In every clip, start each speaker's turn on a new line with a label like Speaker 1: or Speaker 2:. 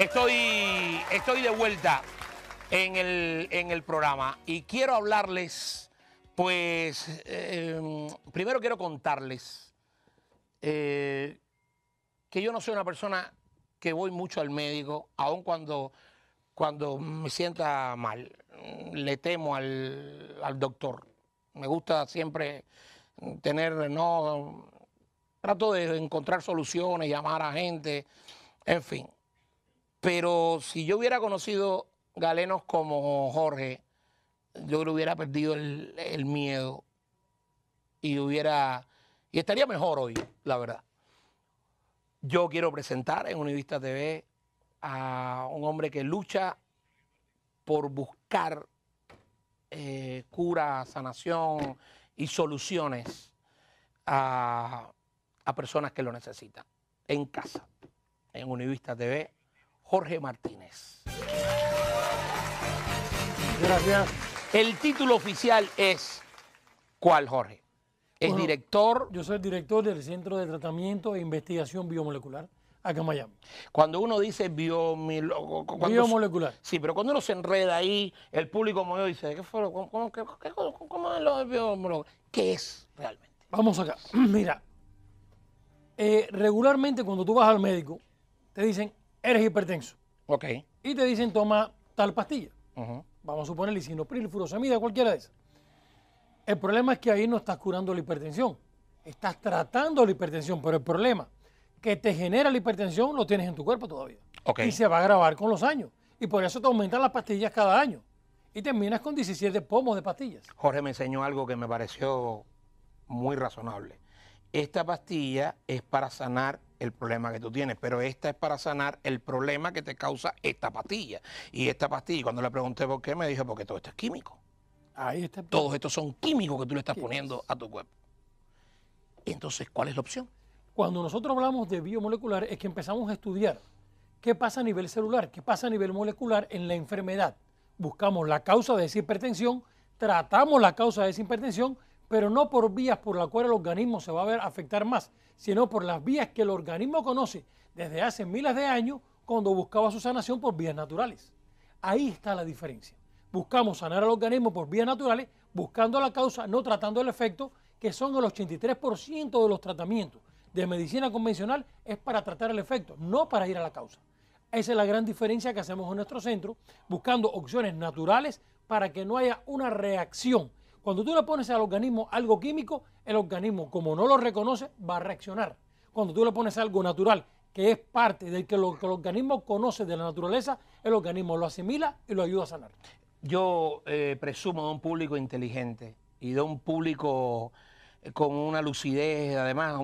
Speaker 1: Estoy, estoy de vuelta en el, en el programa y quiero hablarles, pues, em, primero quiero contarles eh, que yo no soy una persona que voy mucho al médico, aun cuando, cuando me sienta mal, le temo al, al doctor. Me gusta siempre tener, no, trato de encontrar soluciones, llamar a gente, en fin. Pero si yo hubiera conocido galenos como Jorge, yo le hubiera perdido el, miedo y hubiera. Y estaría mejor hoy, la verdad. Yo quiero presentar en Univista TV a un hombre que lucha por buscar eh, cura, sanación y soluciones a, a personas que lo necesitan en casa, en Univista TV Jorge Martínez. Gracias. El
Speaker 2: título oficial es ¿cuál, Jorge? Es director. Yo soy el director del Centro de Tratamiento e Investigación Biomolecular acá en Miami. Cuando uno dice
Speaker 1: biomolecular. biomolecular. Sí, pero cuando uno se enreda ahí, el público como yo dice, ¿qué fue? lo
Speaker 2: cómo, es lo de ¿Qué es realmente? Vamos acá. Mira, eh, regularmente cuando tú vas al médico, te dicen, eres hipertenso. Ok. Y te dicen toma tal pastilla. Vamos a suponer lisinopril, furosemida, cualquiera de esas. El problema es que ahí no estás curando la hipertensión. Estás tratando la hipertensión, pero el problema que te genera la hipertensión lo tienes en tu cuerpo todavía. ok Y se va a grabar con los años. Y por eso te aumentan las pastillas cada año. Y terminas con 17 pomos de pastillas.
Speaker 1: Jorge me enseñó algo que me pareció muy razonable. Esta pastilla es para sanar el problema que tú tienes, pero esta es para sanar el problema que te causa esta pastilla. Y esta pastilla, cuando le pregunté por qué, me dijo, porque todo esto es químico.
Speaker 2: Ahí Todos estos son químicos que tú le estás poniendo a tu cuerpo. Entonces, ¿cuál es la opción? Cuando nosotros hablamos de biomolecular es que empezamos a estudiar qué pasa a nivel celular, qué pasa a nivel molecular en la enfermedad. Buscamos la causa de esa hipertensión, tratamos la causa de esa hipertensión, pero no por vías por las cuales el organismo se va a ver afectar más, sino por las vías que el organismo conoce desde hace miles de años cuando buscaba su sanación por vías naturales. Ahí está la diferencia. Buscamos sanar al organismo por vías naturales, buscando la causa, no tratando el efecto, que son el 83% de los tratamientos de medicina convencional es para tratar el efecto, no para ir a la causa. Esa es la gran diferencia que hacemos en nuestro centro, buscando opciones naturales para que no haya una reacción cuando tú le pones al organismo algo químico, el organismo, como no lo reconoce, va a reaccionar. Cuando tú le pones algo natural, que es parte de que, lo, que el organismo conoce de la naturaleza, el organismo lo asimila y lo ayuda a sanar.
Speaker 1: Yo eh, presumo de un público inteligente y de un público eh, con una lucidez, además,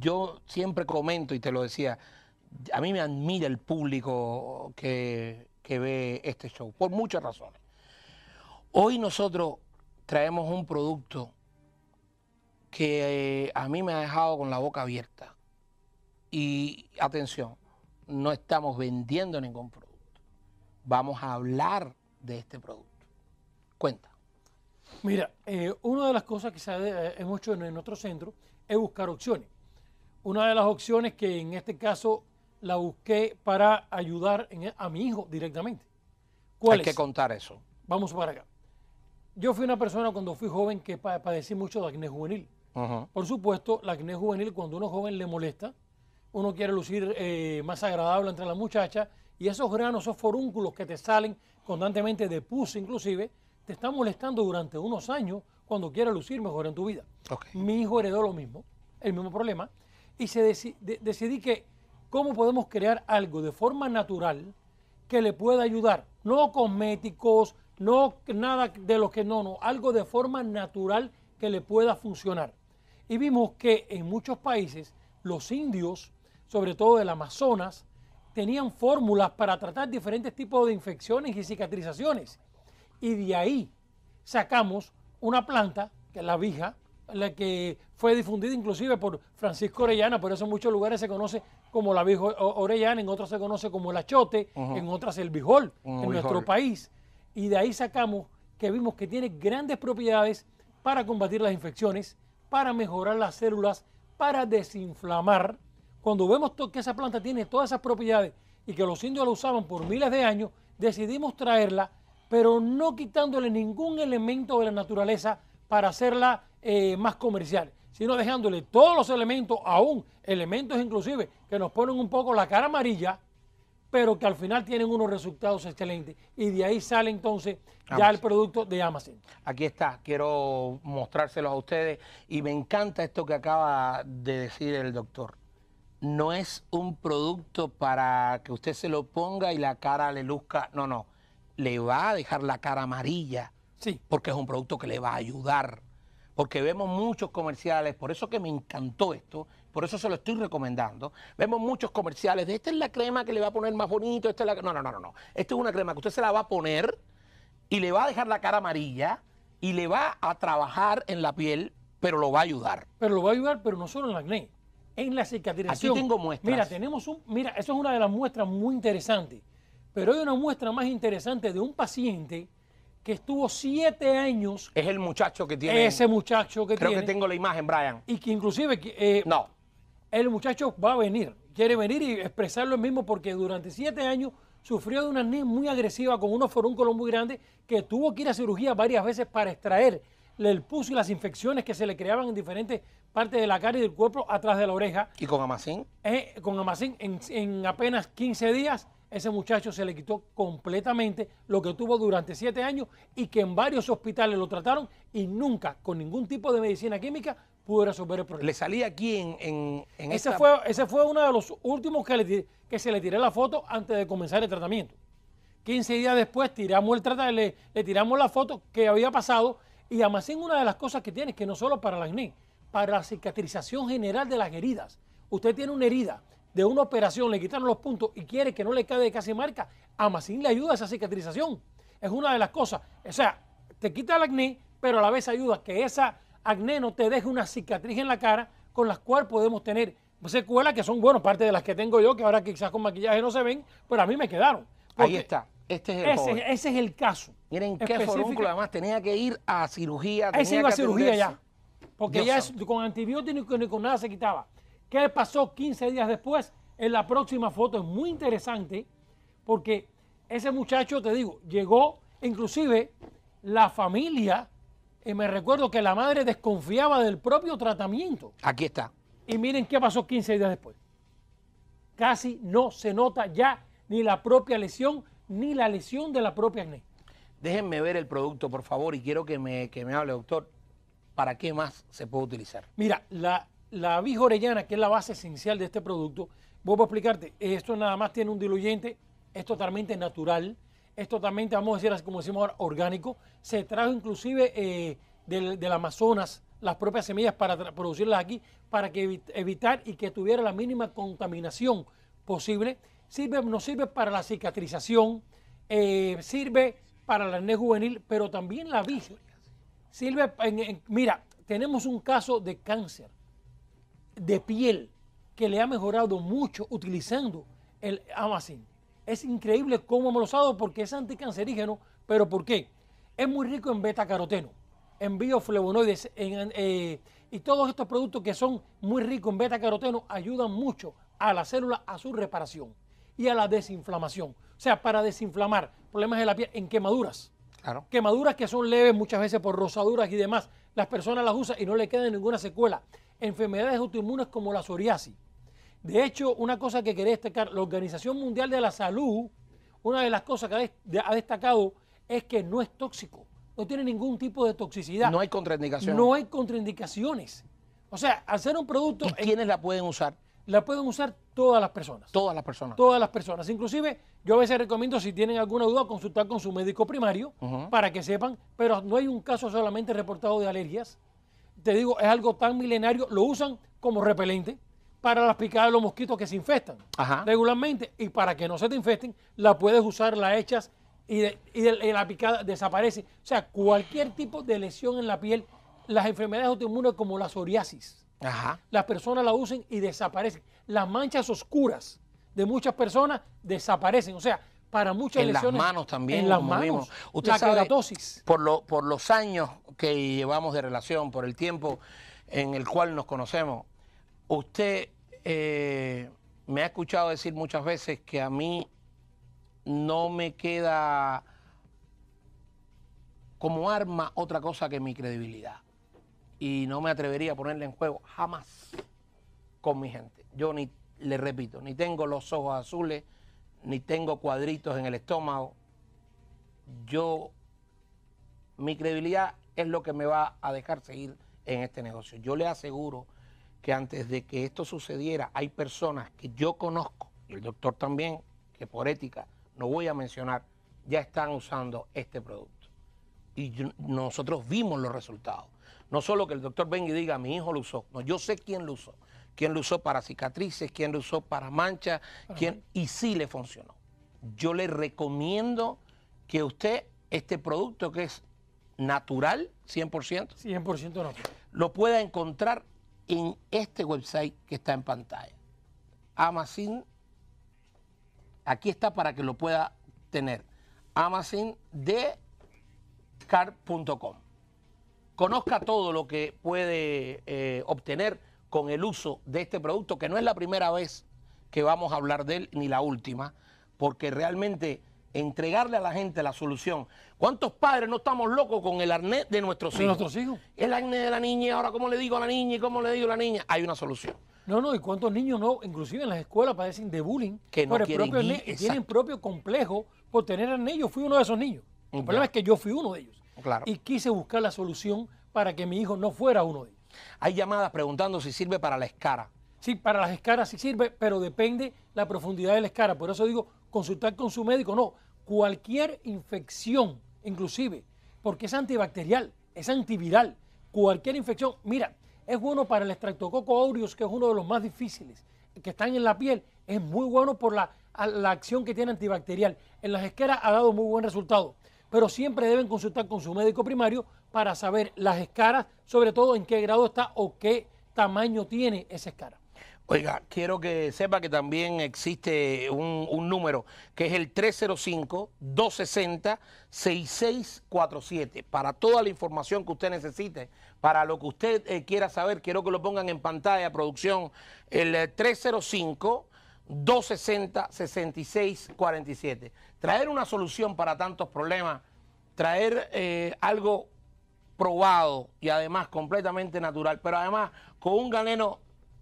Speaker 1: yo siempre comento y te lo decía, a mí me admira el público que ve este show, por muchas razones. Hoy nosotros traemos un producto que eh, a mí me ha dejado con la boca abierta. Y atención, no estamos vendiendo ningún producto. Vamos a hablar de este producto. Cuenta. Mira,
Speaker 2: eh, una de las cosas que eh, hemos hecho en nuestro centro es buscar opciones. Una de las opciones que en este caso la busqué para ayudar e, a mi hijo directamente.
Speaker 1: ¿Cuál Hay que contar
Speaker 2: eso. Vamos para acá. Yo fui una persona cuando fui joven que padecí mucho de acné juvenil. Por supuesto, la acné juvenil cuando uno joven le molesta, uno quiere lucir eh, más agradable entre las muchachas y esos granos, esos forúnculos que te salen constantemente de pus inclusive, te están molestando durante unos años cuando quieres lucir mejor en tu vida. Mi hijo heredó lo mismo, el mismo problema, y se decidí que cómo podemos crear algo de forma natural que le pueda ayudar, no cosméticos, no nada de lo que no, no, algo de forma natural que le pueda funcionar. Y vimos que en muchos países los indios, sobre todo del Amazonas, tenían fórmulas para tratar diferentes tipos de infecciones y cicatrizaciones. Y de ahí sacamos una planta, que es la vija, la que fue difundida inclusive por Francisco Orellana, por eso en muchos lugares se conoce como la vija orellana, en otros se conoce como el achote, en otras el bijol, en nuestro país y de ahí sacamos que vimos que tiene grandes propiedades para combatir las infecciones, para mejorar las células, para desinflamar. Cuando vemos que esa planta tiene todas esas propiedades y que los indios la usaban por miles de años, decidimos traerla, pero no quitándole ningún elemento de la naturaleza para hacerla eh, más comercial, sino dejándole todos los elementos, aún elementos inclusive que nos ponen un poco la cara amarilla, pero que al final tienen unos resultados excelentes. Y de ahí sale entonces ya el producto de Amazon.
Speaker 1: Aquí está, quiero mostrárselos a ustedes y me encanta esto que acaba de decir el doctor. No es un producto para que usted se lo ponga y la cara le luzca, no, no, le va a dejar la cara amarilla. Sí. Porque es un producto que le va a ayudar. Porque vemos muchos comerciales, por eso que me encantó esto, por eso se lo estoy recomendando. Vemos muchos comerciales de esta es la crema que le va a poner más bonito, esta la... No, no, no, no, Esta es una crema que usted se la va a poner y le va a dejar la cara amarilla y le va a trabajar en la piel, pero lo va a ayudar. Pero lo va a ayudar,
Speaker 2: pero no solo en la acné, en la cicatrización. Aquí tengo muestras. Mira, tenemos un... Mira, eso es una de las muestras muy interesantes. Pero hay una muestra más interesante de un paciente que estuvo siete años. Es el muchacho que tiene. Ese muchacho que tiene. Creo que tengo la imagen, Brian. Y que inclusive. Eh, no, el muchacho va a venir, quiere venir y expresar lo mismo porque durante siete años sufrió de una niña muy agresiva con unos forúnculos muy grandes que tuvo que ir a cirugía varias veces para extraer el pus y las infecciones que se le creaban en diferentes partes de la cara y del cuerpo atrás de la oreja. ¿Y con amacín? Eh, con amacín, en, en apenas 15 días ese muchacho se le quitó completamente lo que tuvo durante siete años y que en varios hospitales lo trataron y nunca con ningún tipo de medicina química pudo resolver el problema. Le salía aquí en, ese fue Ese fue uno de los últimos que, que se le tiré la foto antes de comenzar el tratamiento. 15 días después tiramos el tratamiento, le, tiramos la foto que había pasado y Amacín una de las cosas que tiene, que no solo para la acné, para la cicatrización general de las heridas. Usted tiene una herida de una operación, le quitaron los puntos y quiere que no le quede casi marca, Amacín le ayuda esa cicatrización. Es una de las cosas. O sea, te quita el acné, pero a la vez ayuda que esa acné no te deje una cicatriz en la cara con las cual podemos tener secuelas que son, bueno, parte de las que tengo yo, que ahora quizás con maquillaje no se ven, pero a mí me quedaron. Ahí está. Este es ese, ese es el caso. Miren qué forúnculo, además tenía
Speaker 1: que ir a cirugía. Ahí se iba a cirugía ya.
Speaker 2: Porque ya con antibióticos ni con nada se quitaba. ¿Qué pasó 15 días después? En la próxima foto es muy interesante porque ese muchacho, te digo, llegó, inclusive la familia y me recuerdo que la madre desconfiaba del propio tratamiento. Aquí está. Y miren qué pasó 15 días después. Casi no se nota ya ni la propia lesión, ni la lesión de la propia acné. Déjenme ver el producto,
Speaker 1: por favor, y quiero que me, que me hable, doctor, ¿para qué más se puede utilizar?
Speaker 2: Mira, la, la orellana, que es la base esencial de este producto, vuelvo a explicarte, esto nada más tiene un diluyente, es totalmente natural, es totalmente, vamos a decir como decimos ahora, orgánico. Se trajo inclusive eh, del, Amazonas las propias semillas para producirlas aquí, para que evitar y que tuviera la mínima contaminación posible. Sirve, nos sirve para la cicatrización, eh, sirve para la arnés juvenil, pero también la visión Sirve, mira, tenemos un caso de cáncer de piel que le ha mejorado mucho utilizando el Amazon es increíble cómo hemos usado porque es anticancerígeno, pero ¿por qué? Es muy rico en beta-caroteno, en bioflavonoides, eh, y todos estos productos que son muy ricos en beta-caroteno ayudan mucho a la célula a su reparación y a la desinflamación. O sea, para desinflamar problemas de la piel en quemaduras. Claro. Quemaduras que son leves muchas veces por rosaduras y demás. Las personas las usan y no le queda ninguna secuela. Enfermedades autoinmunes como la psoriasis, de hecho, una cosa que quería destacar, la Organización Mundial de la Salud, una de las cosas que ha destacado es que no es tóxico, no tiene ningún tipo de toxicidad. No hay contraindicaciones. No hay contraindicaciones. O sea, al ser un producto... ¿Y quiénes la pueden usar? La pueden usar todas las personas. Todas las personas. Todas las personas. Inclusive, yo a veces recomiendo, si tienen alguna duda, consultar con su médico primario para que sepan, pero no hay un caso solamente reportado de alergias. Te digo, es algo tan milenario, lo usan como repelente para las picadas de los mosquitos que se infestan regularmente. Y para que no se te infesten, la puedes usar, la echas y, la picada desaparece. O sea, cualquier tipo de lesión en la piel, las enfermedades autoinmunes como la psoriasis, las personas la usen y desaparecen. Las manchas oscuras de muchas personas desaparecen. O sea, para muchas lesiones. En las manos también. En las manos. la queratosis.
Speaker 1: por los años que llevamos de relación, por el tiempo en el cual nos conocemos, usted eh, me ha escuchado decir muchas veces que a mí no me queda como arma otra cosa que mi credibilidad. Y no me atrevería a ponerle en juego jamás con mi gente. Yo ni, le repito, ni tengo los ojos azules, ni tengo cuadritos en el estómago. Yo, mi credibilidad es lo que me va a dejar seguir en este negocio. Yo le aseguro que antes de que esto sucediera hay personas que yo conozco, y el doctor también, que por ética no voy a mencionar, ya están usando este producto. Y nosotros vimos los resultados. No solo que el doctor venga y diga, mi hijo lo usó, no, yo sé quién lo usó, quién lo usó para cicatrices, quién lo usó para manchas, quién, y sí le funcionó. Yo le recomiendo que usted este producto que es natural, 100%,
Speaker 2: 100% no.
Speaker 1: lo pueda encontrar en este website que está en pantalla. Amazon, aquí está para que lo pueda tener. car.com. Conozca todo lo que puede eh, obtener con el uso de este producto, que no es la primera vez que vamos a hablar de él, ni la última, porque realmente entregarle a la gente la solución. ¿Cuántos padres no estamos locos con el arnés de nuestros hijos? hijos? El arnés de la niña, ahora cómo le digo a la niña y cómo le digo a la niña.
Speaker 2: Hay una solución. No, no, y cuántos niños no, inclusive en las escuelas padecen de bullying que no el propio tienen propio complejo por tener arnés. Yo fui uno de esos niños. El problema es que yo fui uno de ellos. Claro. Y quise buscar la solución para que mi hijo no fuera uno de ellos. Hay llamadas preguntando si sirve para la escara. Sí, para las escaras sí sirve, pero depende la profundidad de la escara. Por eso digo, consultar con su médico, no cualquier infección, inclusive, porque es antibacterial, es antiviral, cualquier infección, mira, es bueno para el Streptococcus aureus, que es uno de los más difíciles, que están en la piel, es muy bueno por la, la acción que tiene antibacterial. En las escaras ha dado muy buen resultado, pero siempre deben consultar con su médico primario para saber las escaras, sobre todo en qué grado está o qué tamaño tiene esa escara.
Speaker 1: Oiga, quiero que sepa que también existe un, número que es el 305-260-6647 para toda la información que usted necesite, para lo que usted eh, quiera saber. Quiero que lo pongan en pantalla, producción, el 305 eh, 260-6647. Traer una solución para tantos problemas, traer eh, algo probado y además completamente natural, pero además con un galeno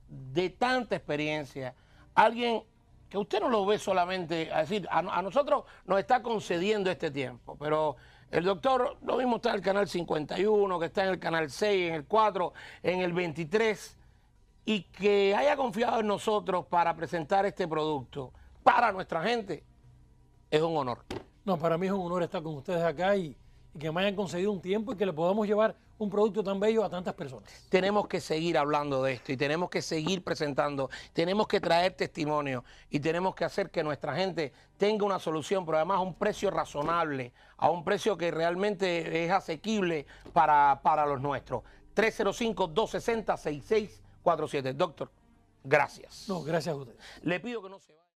Speaker 1: de tanta experiencia, alguien que usted no lo ve solamente, a decir, a, nosotros nos está concediendo este tiempo, pero el doctor, lo mismo está en el canal 51, que está en el canal 6, en el 4, en el 23, y que haya confiado en nosotros para presentar este producto para nuestra gente,
Speaker 2: es un honor. No, para mí es un honor estar con ustedes acá y y que me hayan conseguido un tiempo y que le podamos llevar un producto tan bello a tantas personas.
Speaker 1: Tenemos que seguir hablando de esto y tenemos que seguir presentando, tenemos que traer testimonio y tenemos que hacer que nuestra gente tenga una solución, pero además a un precio razonable, a un precio que realmente es asequible para, para los nuestros. 305-260-6647. Doctor, gracias.
Speaker 2: No, gracias a usted. Le pido que no se vaya.